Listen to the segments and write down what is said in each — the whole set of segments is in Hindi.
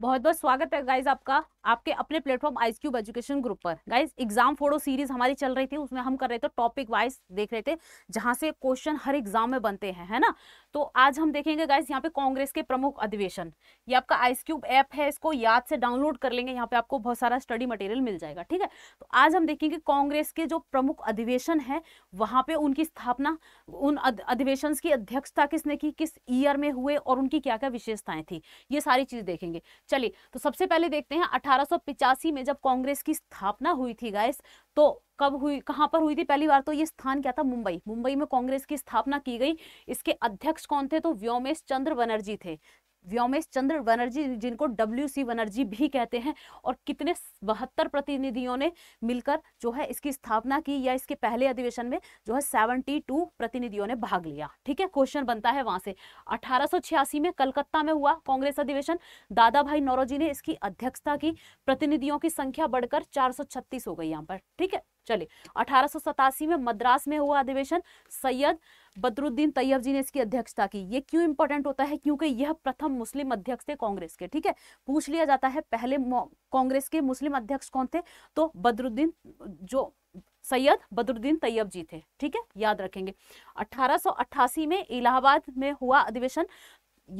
बहुत बहुत स्वागत है गाइज आपका आपके अपने platform ice cube education group पर गाइज एग्जाम फोड़ो सीरीज हमारी चल रही थी उसमें हम कर रहे थे टॉपिक वाइज देख रहे थे जहां से क्वेश्चन हर एग्जाम में बनते हैं है ना तो आज हम देखेंगे गाइज यहाँ पे कांग्रेस के प्रमुख अधिवेशन ये आपका आइस क्यूब ऐप है इसको याद से डाउनलोड कर लेंगे यहाँ पे आपको बहुत सारा स्टडी मटेरियल मिल जाएगा ठीक है तो आज हम देखेंगे कांग्रेस के जो प्रमुख अधिवेशन है वहां पे उनकी स्थापना उन अधिवेशन की अध्यक्षता किसने की किस ईयर में हुए और उनकी क्या क्या विशेषताएं थी ये सारी चीज देखेंगे चलिए तो सबसे पहले देखते हैं 1885 में जब कांग्रेस की स्थापना हुई थी गाइस तो कब हुई कहां पर हुई थी पहली बार तो ये स्थान क्या था मुंबई मुंबई में कांग्रेस की स्थापना की गई इसके अध्यक्ष कौन थे तो व्योमेश चंद्र बनर्जी थे व्योमेश चंद्र बनर्जी जिनको डब्ल्यू सी बनर्जी भी कहते हैं और कितने बहत्तर प्रतिनिधियों ने मिलकर जो है इसकी स्थापना की या इसके पहले अधिवेशन में जो है सेवनटी टू प्रतिनिधियों ने भाग लिया ठीक है क्वेश्चन बनता है वहां से अठारह में कलकत्ता में हुआ कांग्रेस अधिवेशन दादा भाई नौरोजी ने इसकी अध्यक्षता की प्रतिनिधियों की संख्या बढ़कर चार हो गई यहाँ पर ठीक है चलिए अठारह में मद्रास में हुआ अधिवेशन सैयद बदरुद्दीन तैयब जी ने इसकी अध्यक्षता की ये क्यों इंपॉर्टेंट होता है क्योंकि यह प्रथम मुस्लिम अध्यक्ष थे कांग्रेस के ठीक है पूछ लिया जाता है पहले कांग्रेस के मुस्लिम अध्यक्ष कौन थे तो बदरुद्दीन जो सैयद बदरुद्दीन तैयब जी थे ठीक है याद रखेंगे 1888 में इलाहाबाद में हुआ अधिवेशन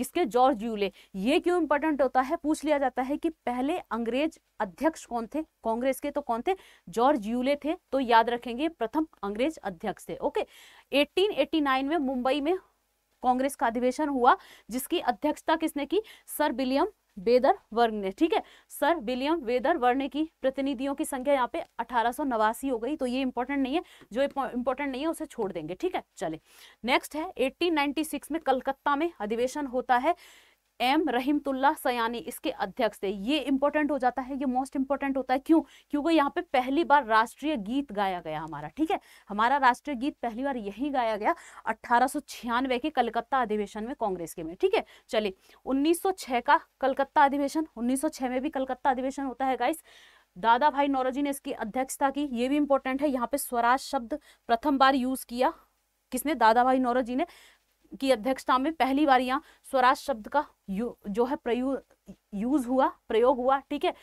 इसके जॉर्ज यूले ये क्यों इंपॉर्टेंट होता है पूछ लिया जाता है कि पहले अंग्रेज अध्यक्ष कौन थे कांग्रेस के तो कौन थे जॉर्ज यूले थे तो याद रखेंगे प्रथम अंग्रेज अध्यक्ष थे ओके 1889 में मुंबई में कांग्रेस का अधिवेशन हुआ जिसकी अध्यक्षता किसने की सर विलियम वेदर वर्ग ने ठीक है सर विलियम वेदर वर्ण की प्रतिनिधियों की संख्या यहाँ पे अठारह हो गई तो ये इंपॉर्टेंट नहीं है जो इंपॉर्टेंट नहीं है उसे छोड़ देंगे ठीक है चले नेक्स्ट है 1896 में कलकत्ता में अधिवेशन होता है एम रहीमतुल्ला सयानी इसके अध्यक्ष थे ये इंपॉर्टेंट हो जाता है ये मोस्ट इंपॉर्टेंट होता है क्यों क्योंकि यहाँ पे पहली बार राष्ट्रीय गीत गाया गया हमारा ठीक है हमारा राष्ट्रीय गीत पहली बार यही गाया गया अट्ठारह के कलकत्ता अधिवेशन में कांग्रेस के में ठीक है चलिए उन्नीस का कलकत्ता अधिवेशन उन्नीस में भी कलकत्ता अधिवेशन होता है गाइस दादा भाई नौरोजी ने इसकी अध्यक्षता की ये भी इंपॉर्टेंट है यहाँ पे स्वराज शब्द प्रथम बार यूज किया किसने दादा भाई नौरोजी ने की अध्यक्षता में पहली बार यहाँ स्वराज शब्द का यू, जो है प्रयोग यूज हुआ प्रयोग हुआ ठीक है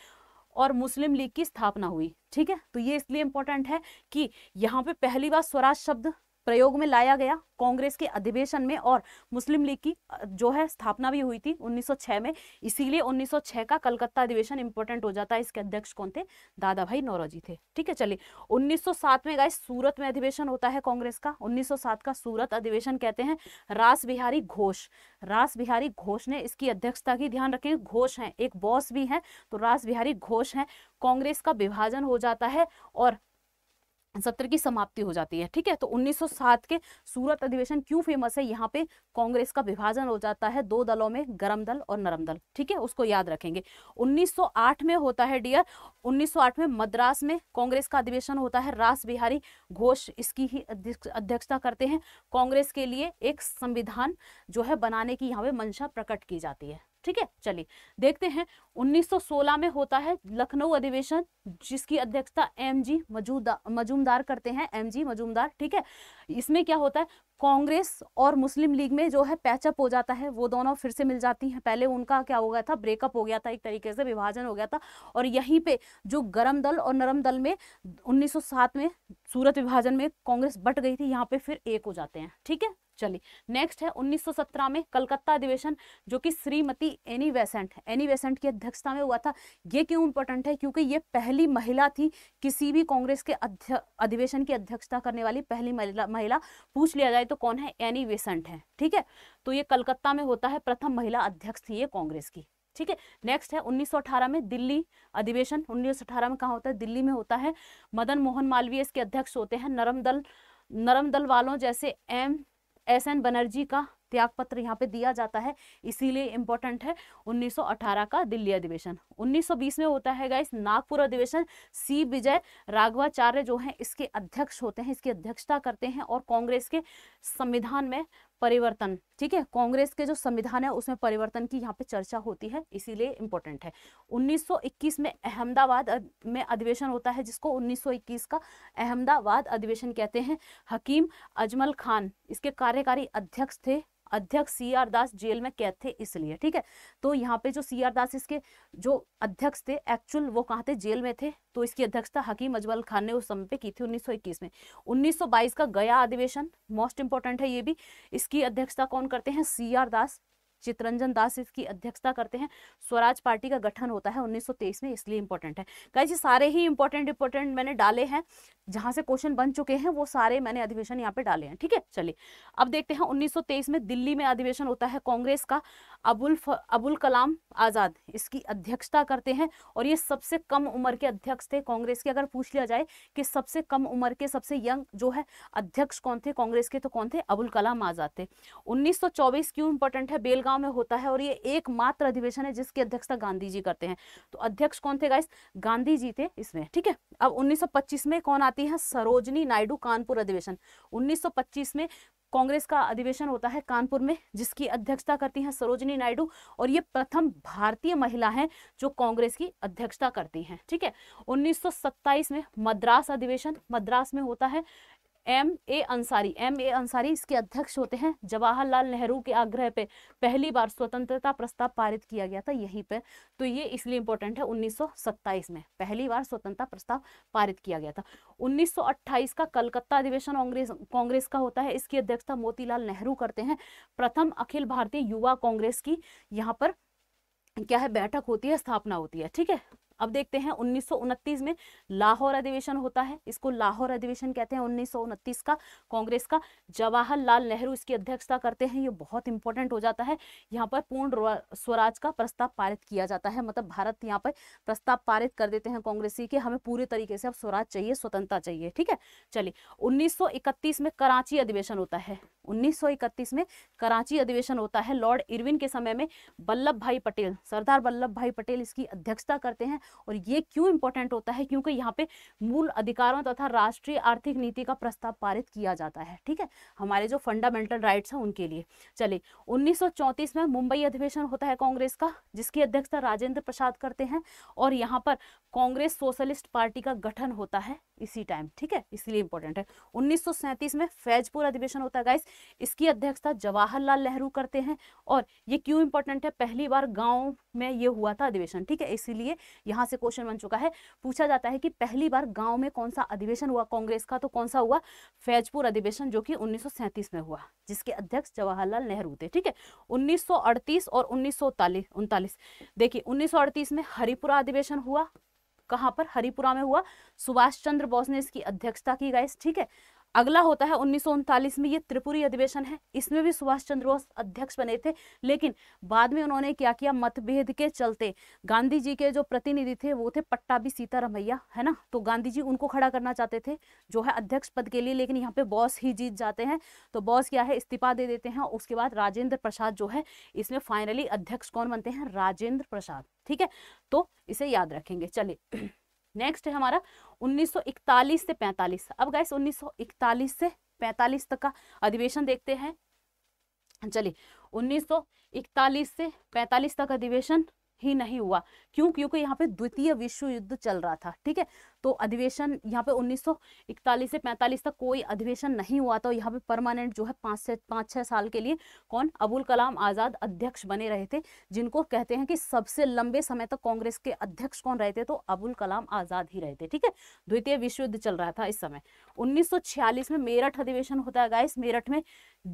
और मुस्लिम लीग की स्थापना हुई ठीक है तो ये इसलिए इम्पोर्टेंट है कि यहाँ पे पहली बार स्वराज शब्द प्रयोग में लाया गया कांग्रेस के अधिवेशन में और मुस्लिम लीग की जो है स्थापना भी हुई थी 1906 में इसीलिए 1906 का कलकत्ता अधिवेशन इंपॉर्टेंट हो जाता है इसके अध्यक्ष कौन थे दादा भाई नौरोजी थे ठीक है चलिए 1907 में गाय सूरत में अधिवेशन होता है कांग्रेस का 1907 का सूरत अधिवेशन कहते हैं रास बिहारी घोष रास बिहारी घोष ने इसकी अध्यक्षता की ध्यान रखें घोष है एक बॉस भी है तो रास बिहारी घोष है कांग्रेस का विभाजन हो जाता है और सत्र की समाप्ति हो जाती है ठीक है तो 1907 के सूरत अधिवेशन क्यों फेमस है यहाँ पे कांग्रेस का विभाजन हो जाता है दो दलों में गरम दल और नरम दल ठीक है उसको याद रखेंगे 1908 में होता है डियर 1908 में मद्रास में कांग्रेस का अधिवेशन होता है रास बिहारी घोष इसकी ही अध्यक्षता करते हैं कांग्रेस के लिए एक संविधान जो है बनाने की यहाँ पे मंशा प्रकट की जाती है ठीक है चलिए देखते हैं 1916 में होता है लखनऊ अधिवेशन जिसकी अध्यक्षता एम जी मजूमदार करते हैं एम जी मजूमदार ठीक है इसमें क्या होता है कांग्रेस और मुस्लिम लीग में जो है पैचअप हो जाता है वो दोनों फिर से मिल जाती हैं पहले उनका क्या हो गया था ब्रेकअप हो गया था एक तरीके से विभाजन हो गया था और यहीं पे जो गरम दल और नरम दल में 1907 में सूरत विभाजन में कांग्रेस बट गई थी यहाँ पे फिर एक हो जाते हैं ठीक है चली नेक्स्ट है 1917 में कलकत्ता अधिवेशन जो कि Shrimati Annie Besant Annie Besant की अध्यक्षता में हुआ था ये क्यों इंपॉर्टेंट है क्योंकि ये पहली महिला थी किसी भी कांग्रेस के अधिवेशन की अध्यक्षता करने वाली पहली महिला महिला पूछ लिया जाए तो कौन है एनी वेसेंट है ठीक है तो ये कलकत्ता में होता है प्रथम महिला अध्यक्ष थी ये कांग्रेस की ठीक है नेक्स्ट है 1918 में दिल्ली अधिवेशन 1918 में कहा होता है दिल्ली में होता है मदन मोहन मालवीय इसके अध्यक्ष होते हैं नरम दल नरम दल वालों जैसे एम एस एन बनर्जी का त्याग पत्र यहाँ पे दिया जाता है इसीलिए इम्पोर्टेंट है 1918 का दिल्ली अधिवेशन 1920 में होता है गाइस नागपुर अधिवेशन सी विजय राघवाचार्य जो हैं इसके अध्यक्ष होते हैं इसकी अध्यक्षता करते हैं और कांग्रेस के संविधान में परिवर्तन ठीक है कांग्रेस के जो संविधान है उसमें परिवर्तन की यहाँ पे चर्चा होती है इसीलिए इम्पोर्टेंट है 1921 में अहमदाबाद में अधिवेशन होता है जिसको 1921 का अहमदाबाद अधिवेशन कहते हैं हकीम अजमल खान इसके कार्यकारी अध्यक्ष थे अध्यक्ष सी आर दास जेल में कैद थे इसलिए ठीक है तो यहाँ पे जो सी आर दास इसके जो अध्यक्ष थे एक्चुअल वो कहाँ थे जेल में थे तो इसकी अध्यक्षता हकीम अजमल खान ने उस समय पे की थी 1921 में 1922 का गया अधिवेशन मोस्ट इंपॉर्टेंट है ये भी इसकी अध्यक्षता कौन करते हैं सी आर दास चितरंजन दास इसकी अध्यक्षता करते हैं स्वराज पार्टी का गठन होता है 1923 में इसलिए इंपॉर्टेंट है कई सारे ही इंपॉर्टेंट इंपॉर्टेंट मैंने डाले हैं जहां से क्वेश्चन बन चुके हैं वो सारे मैंने अधिवेशन यहाँ पे डाले हैं ठीक है चलिए अब देखते हैं 1923 में दिल्ली में अधिवेशन होता है कांग्रेस का अबुल अबुल कलाम आज़ाद इसकी अध्यक्षता करते हैं और ये सबसे कम उम्र के अध्यक्ष थे कांग्रेस के अगर पूछ लिया जाए कि सबसे कम उम्र के सबसे यंग जो है अध्यक्ष कौन थे कांग्रेस के तो कौन थे अबुल कलाम आज़ाद थे उन्नीस क्यों इंपॉर्टेंट है बेलगा बेलगांव में होता है और ये एकमात्र अधिवेशन है जिसकी अध्यक्षता गांधी जी करते हैं तो अध्यक्ष कौन थे गाइस गांधी जी थे इसमें ठीक है अब 1925 में कौन आती है सरोजनी नायडू कानपुर अधिवेशन 1925 में कांग्रेस का अधिवेशन होता है कानपुर में जिसकी अध्यक्षता करती हैं सरोजनी नायडू और ये प्रथम भारतीय महिला हैं जो कांग्रेस की अध्यक्षता करती हैं ठीक है 1927 में मद्रास अधिवेशन मद्रास में होता है M A Ansari M A Ansari इसके अध्यक्ष होते हैं जवाहरलाल नेहरू के आग्रह पे पहली बार स्वतंत्रता प्रस्ताव पारित किया गया था यहीं पे तो ये इसलिए इंपॉर्टेंट है 1927 में पहली बार स्वतंत्रता प्रस्ताव पारित किया गया था 1928 का कलकत्ता अधिवेशन कांग्रेस कांग्रेस का होता है इसकी अध्यक्षता मोतीलाल नेहरू करते हैं प्रथम अखिल भारतीय युवा कांग्रेस की यहाँ पर क्या है बैठक होती है स्थापना होती है ठीक है अब देखते हैं उन्नीस में लाहौर अधिवेशन होता है इसको लाहौर अधिवेशन कहते हैं उन्नीस का कांग्रेस का जवाहरलाल नेहरू इसकी अध्यक्षता करते हैं ये बहुत इंपॉर्टेंट हो जाता है यहाँ पर पूर्ण स्वराज का प्रस्ताव पारित किया जाता है मतलब भारत यहाँ पर प्रस्ताव पारित कर देते हैं कांग्रेसी के हमें पूरे तरीके से अब स्वराज चाहिए स्वतंत्रता चाहिए ठीक है चलिए उन्नीस में कराची अधिवेशन होता है 1931 में कराची अधिवेशन होता है लॉर्ड इरविन के समय में वल्लभ भाई पटेल सरदार वल्लभ भाई पटेल इसकी अध्यक्षता करते हैं और ये क्यों इंपॉर्टेंट होता है क्योंकि यहाँ पे मूल अधिकारों तथा राष्ट्रीय आर्थिक नीति का प्रस्ताव पारित किया जाता है ठीक है हमारे जो फंडामेंटल राइट्स हैं उनके लिए चलिए 1934 में मुंबई अधिवेशन होता है कांग्रेस का जिसकी अध्यक्षता राजेंद्र प्रसाद करते हैं और यहाँ पर कांग्रेस सोशलिस्ट पार्टी का गठन होता है इसी टाइम ठीक है इसलिए इंपॉर्टेंट है 1937 में फैजपुर अधिवेशन होता है गाइस इसकी अध्यक्षता जवाहरलाल नेहरू करते हैं और ये क्यों इंपॉर्टेंट है पहली बार गांव में ये हुआ था अधिवेशन ठीक है इसीलिए यहाँ से क्वेश्चन बन चुका है पूछा जाता है कि पहली बार गाँव में कौन सा अधिवेशन हुआ कांग्रेस का तो कौन सा हुआ फैजपुर अधिवेशन जो कि उन्नीस में हुआ जिसके अध्यक्ष जवाहरलाल नेहरू थे ठीक है उन्नीस और उन्नीस सौ देखिए उन्नीस में हरिपुरा अधिवेशन हुआ कहाँ पर हरिपुरा में हुआ सुभाष चंद्र बोस ने इसकी अध्यक्षता की गई ठीक है अगला होता है उन्नीस में ये त्रिपुरी अधिवेशन है इसमें भी सुभाष चंद्र बोस अध्यक्ष बने थे लेकिन बाद में उन्होंने क्या किया मतभेद के चलते गांधी जी के जो प्रतिनिधि थे वो थे पट्टाभी सीतारमैया है ना तो गांधी जी उनको खड़ा करना चाहते थे जो है अध्यक्ष पद के लिए लेकिन यहाँ पे बॉस ही जीत जाते हैं तो बॉस क्या है इस्तीफा दे देते हैं उसके बाद राजेंद्र प्रसाद जो है इसमें फाइनली अध्यक्ष कौन बनते हैं राजेंद्र प्रसाद ठीक है तो इसे याद रखेंगे चलिए नेक्स्ट है हमारा 1941 से 45 अब गाइस 1941 से 45 तक का अधिवेशन देखते हैं चलिए 1941 से 45 तक अधिवेशन ही नहीं हुआ क्यों क्योंकि यहाँ पे द्वितीय विश्व युद्ध चल रहा था ठीक है तो अधिवेशन यहाँ पे 1941 से 45 तक कोई अधिवेशन नहीं हुआ था यहाँ पे परमानेंट जो है पाँच से पाँच छः साल के लिए कौन अबुल कलाम आज़ाद अध्यक्ष बने रहे थे जिनको कहते हैं कि सबसे लंबे समय तक कांग्रेस के अध्यक्ष कौन रहे थे तो अबुल कलाम आज़ाद ही रहे थे ठीक है द्वितीय विश्व युद्ध चल रहा था इस समय उन्नीस में मेरठ अधिवेशन होता है गाइस मेरठ में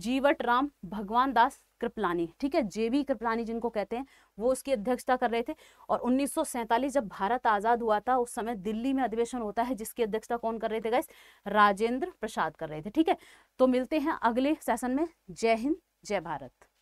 जीवट राम भगवान दास कृपलानी ठीक है जेबी कृपलानी जिनको कहते हैं वो उसकी अध्यक्षता कर रहे थे और उन्नीस जब भारत आज़ाद हुआ था उस समय दिल्ली में अधिवेशन होता है जिसकी अध्यक्षता कौन कर रहे थे गैस राजेंद्र प्रसाद कर रहे थे ठीक है तो मिलते हैं अगले सेशन में जय हिंद जय भारत